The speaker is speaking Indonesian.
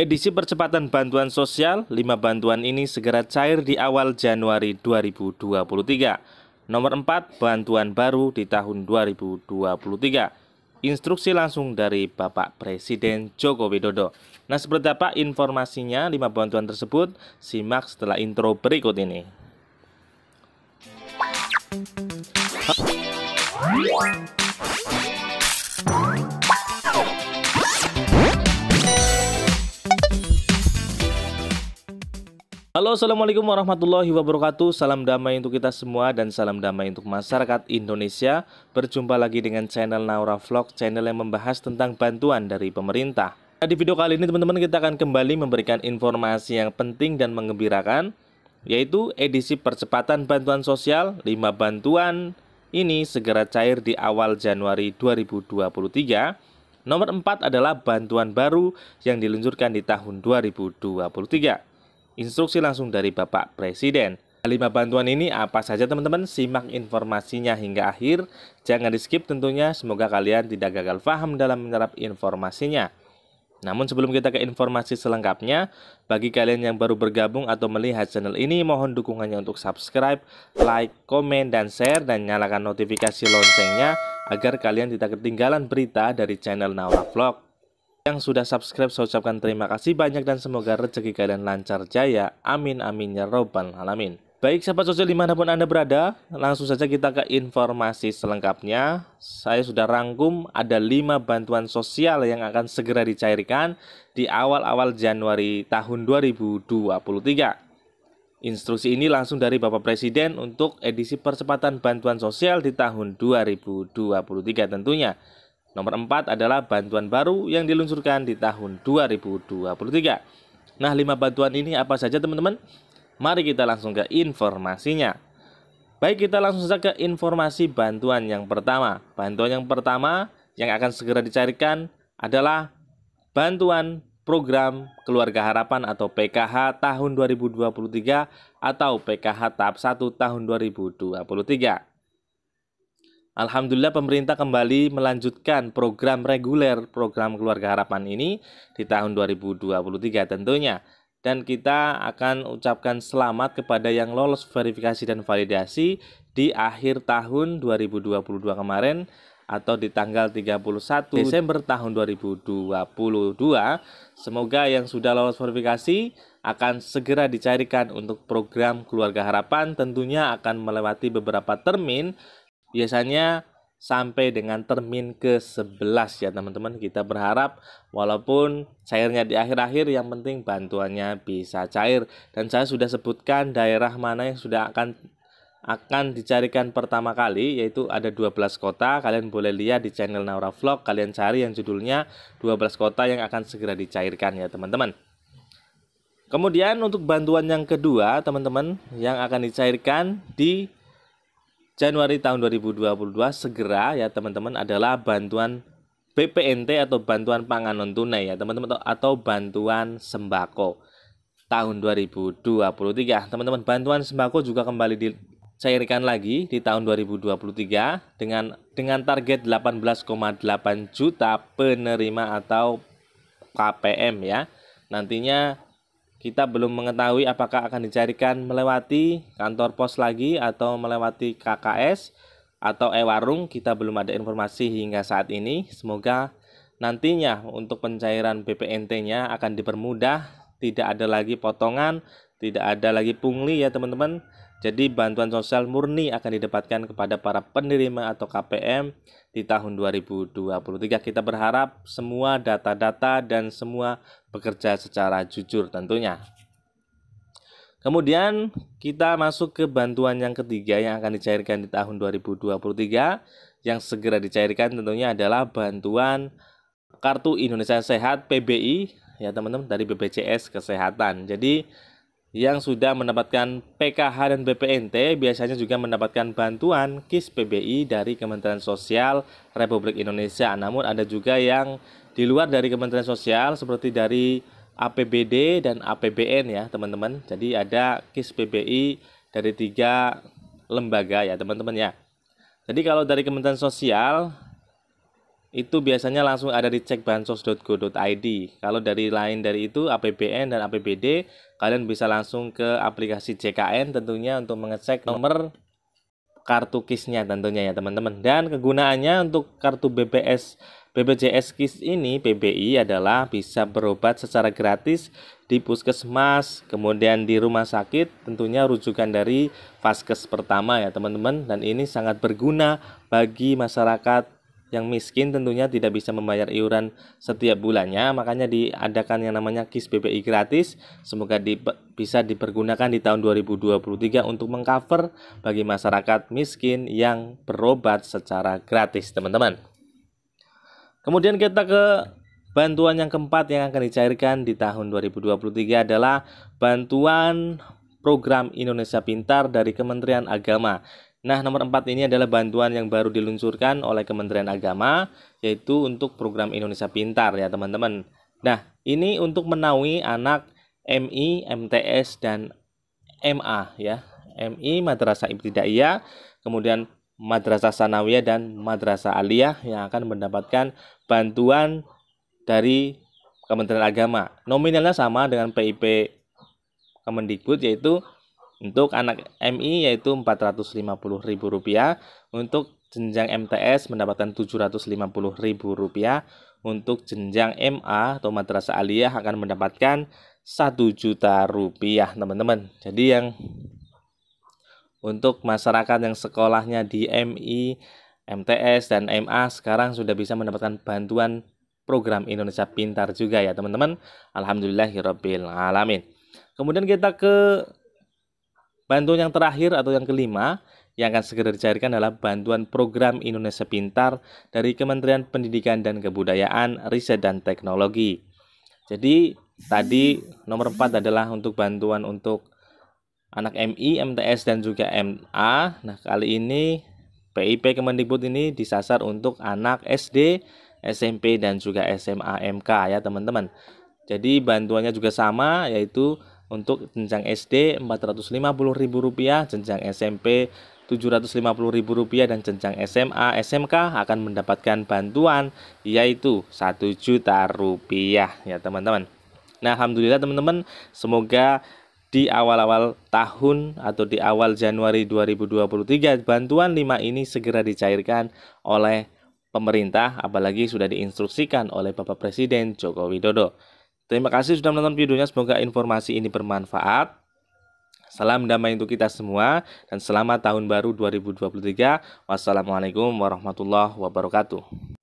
Edisi percepatan bantuan sosial, lima bantuan ini segera cair di awal Januari 2023. Nomor 4, bantuan baru di tahun 2023. Instruksi langsung dari Bapak Presiden Joko Widodo. Nah, seperti apa informasinya lima bantuan tersebut? Simak setelah intro berikut ini. Ha Halo assalamualaikum warahmatullahi wabarakatuh Salam damai untuk kita semua dan salam damai untuk masyarakat Indonesia Berjumpa lagi dengan channel Naura Vlog Channel yang membahas tentang bantuan dari pemerintah nah, Di video kali ini teman-teman kita akan kembali memberikan informasi yang penting dan mengembirakan Yaitu edisi percepatan bantuan sosial 5 bantuan ini segera cair di awal Januari 2023 Nomor 4 adalah bantuan baru yang diluncurkan di tahun 2023 instruksi langsung dari Bapak Presiden. Lima bantuan ini apa saja teman-teman? Simak informasinya hingga akhir. Jangan di skip tentunya, semoga kalian tidak gagal paham dalam menyerap informasinya. Namun sebelum kita ke informasi selengkapnya, bagi kalian yang baru bergabung atau melihat channel ini, mohon dukungannya untuk subscribe, like, komen, dan share, dan nyalakan notifikasi loncengnya agar kalian tidak ketinggalan berita dari channel Naura Vlog. Yang sudah subscribe saya ucapkan terima kasih banyak dan semoga rezeki kalian lancar jaya. Amin amin ya robbal alamin. Baik sahabat sosial dimanapun Anda berada, langsung saja kita ke informasi selengkapnya. Saya sudah rangkum ada 5 bantuan sosial yang akan segera dicairkan di awal-awal Januari tahun 2023. Instruksi ini langsung dari Bapak Presiden untuk edisi percepatan bantuan sosial di tahun 2023 tentunya. Nomor 4 adalah bantuan baru yang diluncurkan di tahun 2023. Nah, lima bantuan ini apa saja teman-teman? Mari kita langsung ke informasinya. Baik, kita langsung saja ke informasi bantuan yang pertama. Bantuan yang pertama yang akan segera dicarikan adalah bantuan program Keluarga Harapan atau PKH tahun 2023 atau PKH tahap 1 tahun 2023. Alhamdulillah pemerintah kembali melanjutkan program reguler program keluarga harapan ini di tahun 2023 tentunya. Dan kita akan ucapkan selamat kepada yang lolos verifikasi dan validasi di akhir tahun 2022 kemarin atau di tanggal 31 Desember tahun 2022. Semoga yang sudah lolos verifikasi akan segera dicarikan untuk program Keluarga Harapan tentunya akan melewati beberapa termin biasanya sampai dengan termin ke-11 ya teman-teman. Kita berharap walaupun cairnya di akhir-akhir yang penting bantuannya bisa cair. Dan saya sudah sebutkan daerah mana yang sudah akan akan dicarikan pertama kali yaitu ada 12 kota kalian boleh lihat di channel Naura Vlog kalian cari yang judulnya 12 kota yang akan segera dicairkan ya teman-teman kemudian untuk bantuan yang kedua teman-teman yang akan dicairkan di Januari tahun 2022 segera ya teman-teman adalah bantuan BPNT atau bantuan pangan non tunai ya teman-teman atau bantuan sembako tahun 2023 teman-teman bantuan sembako juga kembali dicairkan lagi di tahun 2023 dengan dengan target 18,8 juta penerima atau KPM ya nantinya kita belum mengetahui apakah akan dicarikan melewati kantor pos lagi atau melewati KKS atau e-warung kita belum ada informasi hingga saat ini semoga nantinya untuk pencairan BPNT-nya akan dipermudah tidak ada lagi potongan tidak ada lagi pungli ya teman-teman jadi bantuan sosial murni akan didapatkan kepada para penerima atau KPM di tahun 2023 kita berharap semua data-data dan semua bekerja secara jujur tentunya Kemudian kita masuk ke bantuan yang ketiga yang akan dicairkan di tahun 2023 yang segera dicairkan tentunya adalah bantuan Kartu Indonesia Sehat PBI ya teman-teman dari BPJS Kesehatan. Jadi yang sudah mendapatkan PKH dan BPNT biasanya juga mendapatkan bantuan KIS PBI dari Kementerian Sosial Republik Indonesia. Namun ada juga yang di luar dari Kementerian Sosial seperti dari APBD dan APBN ya teman-teman. Jadi ada KIS PBI dari tiga lembaga ya teman-teman ya. Jadi kalau dari Kementerian Sosial itu biasanya langsung ada di cek bansos.go.id. Kalau dari lain dari itu APBN dan APBD, kalian bisa langsung ke aplikasi JKN tentunya untuk mengecek nomor kartu kisnya tentunya ya teman-teman. Dan kegunaannya untuk kartu BPS BPJS KIS ini PBI adalah bisa berobat secara gratis di puskesmas, kemudian di rumah sakit, tentunya rujukan dari vaskes pertama ya teman-teman dan ini sangat berguna bagi masyarakat yang miskin tentunya tidak bisa membayar iuran setiap bulannya makanya diadakan yang namanya KIS BPI gratis semoga di, bisa dipergunakan di tahun 2023 untuk mengcover bagi masyarakat miskin yang berobat secara gratis teman-teman kemudian kita ke bantuan yang keempat yang akan dicairkan di tahun 2023 adalah bantuan program Indonesia Pintar dari Kementerian Agama Nah, nomor empat ini adalah bantuan yang baru diluncurkan oleh Kementerian Agama, yaitu untuk program Indonesia Pintar ya teman-teman. Nah, ini untuk menaungi anak MI, MTS, dan MA ya. MI, Madrasah Ibtidaiyah, kemudian Madrasah Sanawiyah dan Madrasah Aliyah yang akan mendapatkan bantuan dari Kementerian Agama. Nominalnya sama dengan PIP Kemendikbud yaitu untuk anak MI yaitu Rp450.000, untuk jenjang MTS mendapatkan Rp750.000, untuk jenjang MA atau Madrasah Aliyah akan mendapatkan satu juta rupiah teman-teman. Jadi yang untuk masyarakat yang sekolahnya di MI, MTS dan MA sekarang sudah bisa mendapatkan bantuan program Indonesia Pintar juga ya teman-teman. Alhamdulillah alamin. Kemudian kita ke Bantuan yang terakhir atau yang kelima yang akan segera dicairkan adalah bantuan program Indonesia Pintar dari Kementerian Pendidikan dan Kebudayaan, Riset dan Teknologi. Jadi tadi nomor 4 adalah untuk bantuan untuk anak MI, MTS dan juga MA. Nah, kali ini PIP Kemendikbud ini disasar untuk anak SD, SMP dan juga SMA MK ya, teman-teman. Jadi bantuannya juga sama yaitu untuk jenjang SD Rp450.000, jenjang SMP Rp750.000 dan jenjang SMA SMK akan mendapatkan bantuan yaitu satu juta rupiah ya teman-teman. Nah, alhamdulillah teman-teman, semoga di awal-awal tahun atau di awal Januari 2023 bantuan 5 ini segera dicairkan oleh pemerintah apalagi sudah diinstruksikan oleh Bapak Presiden Joko Widodo. Terima kasih sudah menonton videonya. Semoga informasi ini bermanfaat. Salam damai untuk kita semua dan selamat tahun baru 2023. Wassalamualaikum warahmatullahi wabarakatuh.